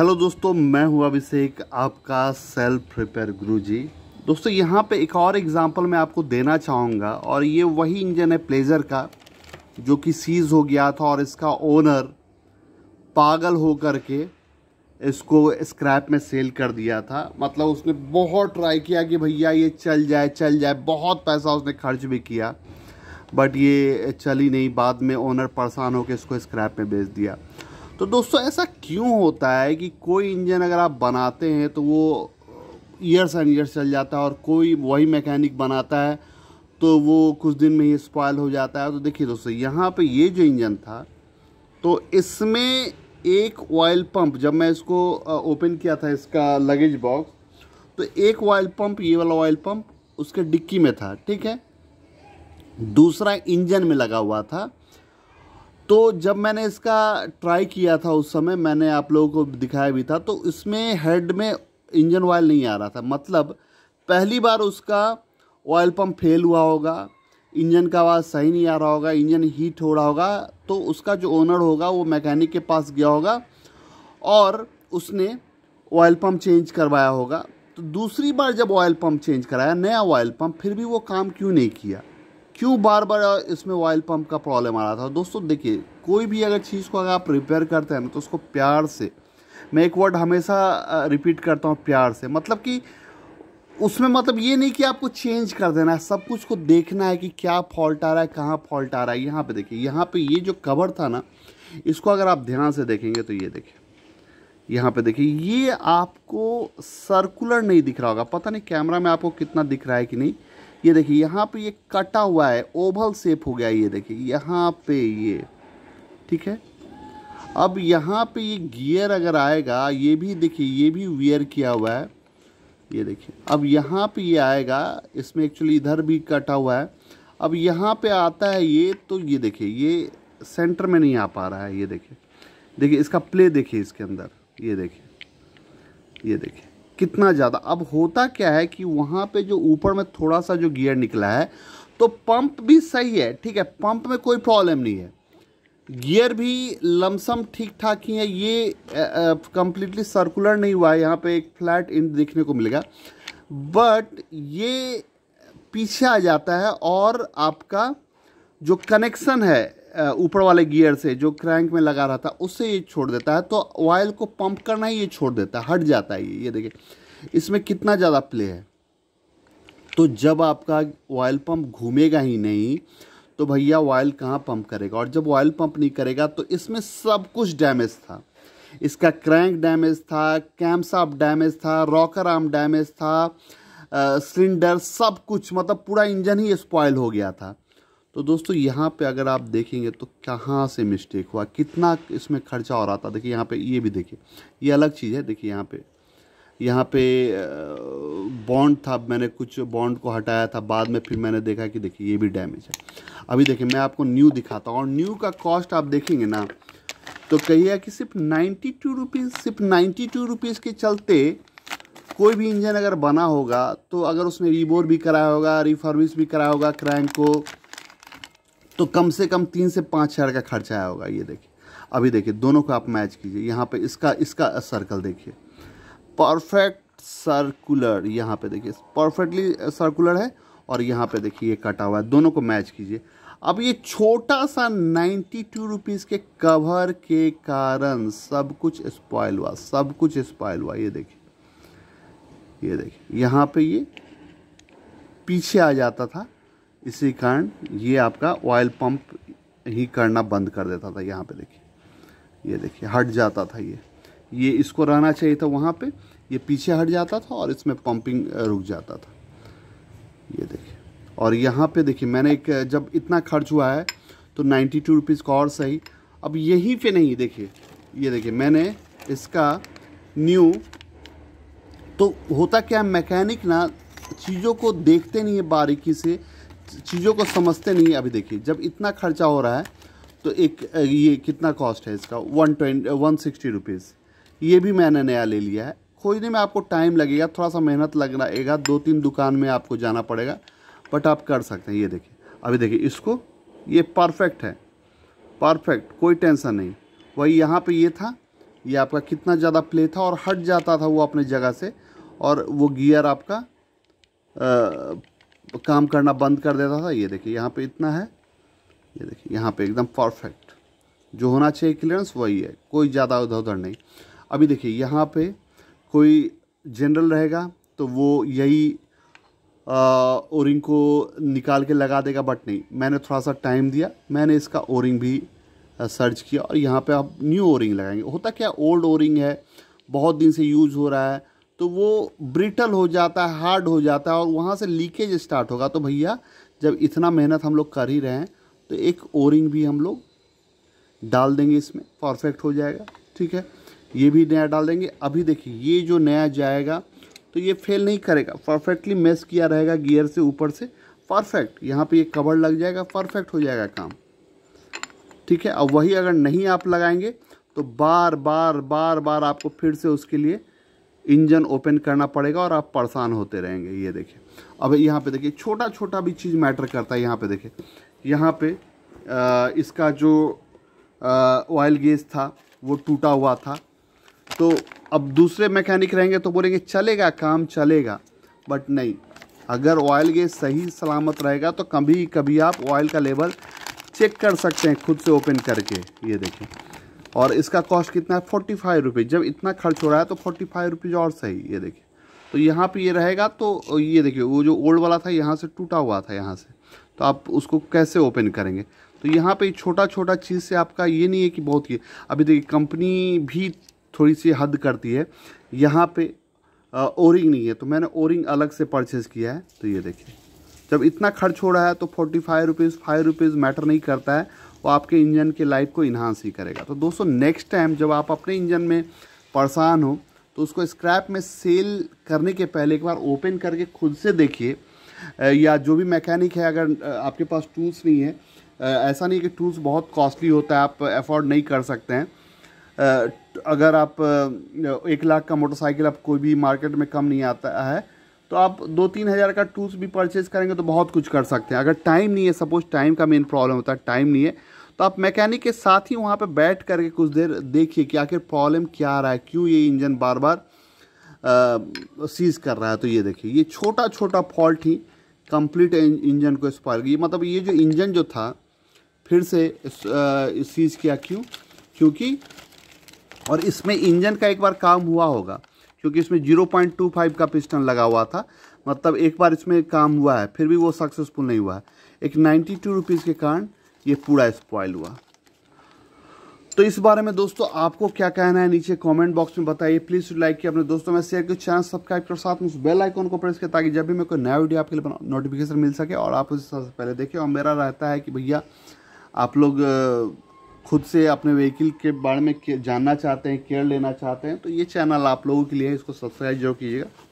hello दोस्तों मैं हुआ अभिषेक आपका सेल्फ रिपेयर गुरु जी दोस्तों यहाँ पे एक और एग्जांपल मैं आपको देना चाहूँगा और ये वही इंजन है प्लेजर का जो कि सीज़ हो गया था और इसका ओनर पागल हो कर के इसको स्क्रैप में सेल कर दिया था मतलब उसने बहुत ट्राई किया कि भैया ये चल जाए चल जाए बहुत पैसा उसने खर्च भी किया बट ये चली नहीं बाद में ओनर परेशान होकर इसको स्क्रैप में बेच दिया तो दोस्तों ऐसा क्यों होता है कि कोई इंजन अगर आप बनाते हैं तो वो ईयर्स एंड ईयर्स चल जाता है और कोई वही मैकेनिक बनाता है तो वो कुछ दिन में ही स्पॉयल हो जाता है तो देखिए दोस्तों यहाँ पे ये जो इंजन था तो इसमें एक ऑयल पंप जब मैं इसको ओपन uh, किया था इसका लगेज बॉक्स तो एक ऑयल पंप ये वाला ऑयल पंप उसके डिक्की में था ठीक है दूसरा इंजन में लगा हुआ था तो जब मैंने इसका ट्राई किया था उस समय मैंने आप लोगों को दिखाया भी था तो इसमें हेड में इंजन ऑयल नहीं आ रहा था मतलब पहली बार उसका ऑयल पम्प फेल हुआ होगा इंजन का आवाज़ सही नहीं आ रहा होगा इंजन हीट हो रहा होगा तो उसका जो ओनर होगा वो मैकेनिक के पास गया होगा और उसने ऑयल पम्प चेंज करवाया होगा तो दूसरी बार जब ऑयल पम्प चेंज कराया नया ऑयल पम्प फिर भी वो काम क्यों नहीं किया क्यों बार बार इसमें ऑयल पंप का प्रॉब्लम आ रहा था दोस्तों देखिए कोई भी अगर चीज़ को अगर आप रिपेयर करते हैं ना तो उसको प्यार से मैं एक वर्ड हमेशा रिपीट करता हूँ प्यार से मतलब कि उसमें मतलब ये नहीं कि आपको चेंज कर देना है सब कुछ को देखना है कि क्या फॉल्ट आ रहा है कहाँ फॉल्ट आ रहा है यहाँ पे देखिए यहाँ पे ये जो कवर था ना इसको अगर आप ध्यान से देखेंगे तो ये देखिए यहाँ पे देखिए ये आपको सर्कुलर नहीं दिख रहा होगा पता नहीं कैमरा में आपको कितना दिख रहा है कि नहीं ये देखिए यहाँ पे ये कटा हुआ है ओवल सेप हो गया ये देखिए यहाँ पे ये ठीक है अब यहाँ पे ये गियर अगर आएगा ये भी देखिए ये भी वियर किया हुआ है ये देखिए अब यहाँ पे ये आएगा इसमें एक्चुअली इधर भी कटा हुआ है अब यहाँ पे आता है ये तो ये देखिए ये सेंटर में नहीं आ पा रहा है ये देखिए देखिए इसका प्ले देखिए इसके अंदर ये देखिए ये देखिए कितना ज़्यादा अब होता क्या है कि वहाँ पे जो ऊपर में थोड़ा सा जो गियर निकला है तो पंप भी सही है ठीक है पंप में कोई प्रॉब्लम नहीं है गियर भी लमसम ठीक ठाक ही है ये कम्प्लीटली सर्कुलर नहीं हुआ है यहाँ पे एक फ्लैट इंड देखने को मिलेगा बट ये पीछे आ जाता है और आपका जो कनेक्शन है ऊपर वाले गियर से जो क्रैंक में लगा रहा था उससे ये छोड़ देता है तो ऑयल को पंप करना ही ये छोड़ देता है हट जाता है ये ये देखिए इसमें कितना ज़्यादा प्ले है तो जब आपका ऑयल पंप घूमेगा ही नहीं तो भैया ऑयल कहाँ पंप करेगा और जब ऑयल पंप नहीं करेगा तो इसमें सब कुछ डैमेज था इसका क्रैंक डैमेज था कैम्साप डैमेज था रॉकर आर्म डैमेज था सिलेंडर सब कुछ मतलब पूरा इंजन ही स्पॉयल हो गया था तो दोस्तों यहाँ पे अगर आप देखेंगे तो कहाँ से मिस्टेक हुआ कितना इसमें खर्चा हो रहा था देखिए यहाँ पे ये भी देखिए ये अलग चीज़ है देखिए यहाँ पे यहाँ पे बॉन्ड था मैंने कुछ बॉन्ड को हटाया था बाद में फिर मैंने देखा कि देखिए ये भी डैमेज है अभी देखिए मैं आपको न्यू दिखाता हूँ और न्यू का कॉस्ट आप देखेंगे ना तो कहिए कि सिर्फ नाइन्टी टू रुपीज़ सिर्फ नाइन्टी टू रुपीज़ के चलते कोई भी इंजन अगर बना होगा तो अगर उसने रिबोर भी कराया होगा रिफर्विश भी कराया होगा क्रैंक को तो कम से कम तीन से पाँच हज़ार का खर्चा आया होगा ये देखिए अभी देखिए दोनों को आप मैच कीजिए यहाँ पे इसका इसका सर्कल देखिए परफेक्ट सर्कुलर यहाँ पे देखिए परफेक्टली सर्कुलर है और यहाँ पे देखिए ये कटा हुआ है दोनों को मैच कीजिए अब ये छोटा सा नाइन्टी टू रुपीज़ के कवर के कारण सब कुछ स्पॉयल हुआ सब कुछ स्पॉयल हुआ ये देखिए ये देखिए यहाँ पे ये पीछे आ जाता था इसी कारण ये आपका ऑयल पंप ही करना बंद कर देता था यहाँ पे देखिए ये देखिए हट जाता था ये ये इसको रहना चाहिए था वहाँ पे ये पीछे हट जाता था और इसमें पंपिंग रुक जाता था ये देखिए और यहाँ पे देखिए मैंने एक जब इतना खर्च हुआ है तो नाइन्टी टू रुपीज़ का और सही अब यहीं पे नहीं देखिए ये देखिए मैंने इसका न्यू तो होता क्या मैकेनिक ना चीज़ों को देखते नहीं है बारीकी से चीज़ों को समझते नहीं अभी देखिए जब इतना खर्चा हो रहा है तो एक ये कितना कॉस्ट है इसका one twenty one sixty rupees ये भी मैंने नया ले लिया है खोजने में आपको टाइम लगेगा थोड़ा सा मेहनत लग लगेगा दो तीन दुकान में आपको जाना पड़ेगा बट आप कर सकते हैं ये देखिए अभी देखिए इसको ये परफेक्ट है परफेक्ट कोई टेंशन नहीं वही यहाँ पर ये था ये आपका कितना ज़्यादा प्ले था और हट जाता था वो अपने जगह से और वो गियर आपका काम करना बंद कर देता था ये देखिए यहाँ पे इतना है ये देखिए यहाँ पे एकदम परफेक्ट जो होना चाहिए क्लियरेंस वही है कोई ज़्यादा उधर उधर नहीं अभी देखिए यहाँ पे कोई जनरल रहेगा तो वो यही ओरिंग को निकाल के लगा देगा बट नहीं मैंने थोड़ा सा टाइम दिया मैंने इसका ओरिंग भी सर्च किया और यहाँ पे आप न्यू ओरिंग लगाएंगे होता क्या ओल्ड ओरिंग है बहुत दिन से यूज़ हो रहा है तो वो ब्रिटल हो जाता है हार्ड हो जाता है और वहाँ से लीकेज स्टार्ट होगा तो भैया जब इतना मेहनत हम लोग कर ही रहे हैं तो एक ओरिंग भी हम लोग डाल देंगे इसमें परफेक्ट हो जाएगा ठीक है ये भी नया डाल देंगे अभी देखिए ये जो नया जाएगा तो ये फेल नहीं करेगा परफेक्टली मेस किया रहेगा गियर से ऊपर से परफेक्ट यहाँ पे ये कवर लग जाएगा परफेक्ट हो जाएगा काम ठीक है अब वही अगर नहीं आप लगाएंगे तो बार बार बार बार आपको फिर से उसके लिए इंजन ओपन करना पड़ेगा और आप परेशान होते रहेंगे ये देखिए अब यहाँ पे देखिए छोटा छोटा भी चीज़ मैटर करता है यहाँ पे देखिए यहाँ पे आ, इसका जो ऑयल गेज था वो टूटा हुआ था तो अब दूसरे मैकेनिक रहेंगे तो बोलेंगे चलेगा काम चलेगा बट नहीं अगर ऑयल गेज सही सलामत रहेगा तो कभी कभी आप ऑयल का लेवल चेक कर सकते हैं खुद से ओपन करके ये देखें और इसका कॉस्ट कितना है फोर्टी फाइव रुपीज़ जब इतना खर्च हो रहा है तो फोर्टी फाइव रुपीज़ और सही ये देखिए तो यहाँ पे ये रहेगा तो ये देखिए वो जो ओल्ड वाला था यहाँ से टूटा हुआ था यहाँ से तो आप उसको कैसे ओपन करेंगे तो यहाँ पे छोटा छोटा चीज़ से आपका ये नहीं है कि बहुत ये अभी देखिए कंपनी भी थोड़ी सी हद करती है यहाँ पर ओरिंग नहीं है तो मैंने ओरिंग अलग से परचेज़ किया है तो ये देखिए जब इतना खर्च हो रहा है तो forty five rupees five rupees matter नहीं करता है वो आपके इंजन की लाइफ को इन्हांस ही करेगा तो दोस्तों नेक्स्ट टाइम जब आप अपने इंजन में परेशान हो तो उसको स्क्रैप में सेल करने के पहले एक बार ओपन करके खुद से देखिए या जो भी मैकेनिक है अगर आपके पास टूल्स नहीं है ऐसा नहीं कि टूल्स बहुत कॉस्टली होता है आप एफोर्ड नहीं कर सकते हैं अगर आप एक लाख का मोटरसाइकिल आप कोई भी मार्केट में कम नहीं आता है तो आप दो तीन हज़ार का टूल्स भी परचेज करेंगे तो बहुत कुछ कर सकते हैं अगर टाइम नहीं है सपोज टाइम का मेन प्रॉब्लम होता है टाइम नहीं है तो आप मैकेनिक के साथ ही वहाँ पर बैठ करके कुछ देर देखिए कि आखिर प्रॉब्लम क्या आ रहा है क्यों ये इंजन बार बार सीज कर रहा है तो ये देखिए ये छोटा छोटा फॉल्ट ही कंप्लीट इंजन को स्पॉयल ये मतलब ये जो इंजन जो था फिर से सीज किया क्यों क्योंकि और इसमें इंजन का एक बार काम हुआ होगा क्योंकि इसमें 0.25 का पिस्टन लगा हुआ था मतलब एक बार इसमें काम हुआ है फिर भी वो सक्सेसफुल नहीं हुआ है एक नाइन्टी टू रुपीज़ के कारण ये पूरा स्पॉयल हुआ तो इस बारे में दोस्तों आपको क्या कहना है नीचे कमेंट बॉक्स में बताइए प्लीज़ लाइक किया अपने दोस्तों में शेयर किया चैनल सब्सक्राइब कर साथ में उस बेल आइकॉन को प्रेस किया ताकि जब भी मैं कोई नया वीडियो आपके लिए नोटिफिकेशन मिल सके और आप उससे पहले देखें और मेरा रहता है कि भैया आप लोग खुद से अपने व्हीकल के बारे में जानना चाहते हैं केयर लेना चाहते हैं तो ये चैनल आप लोगों के लिए है इसको सब्सक्राइब जरूर कीजिएगा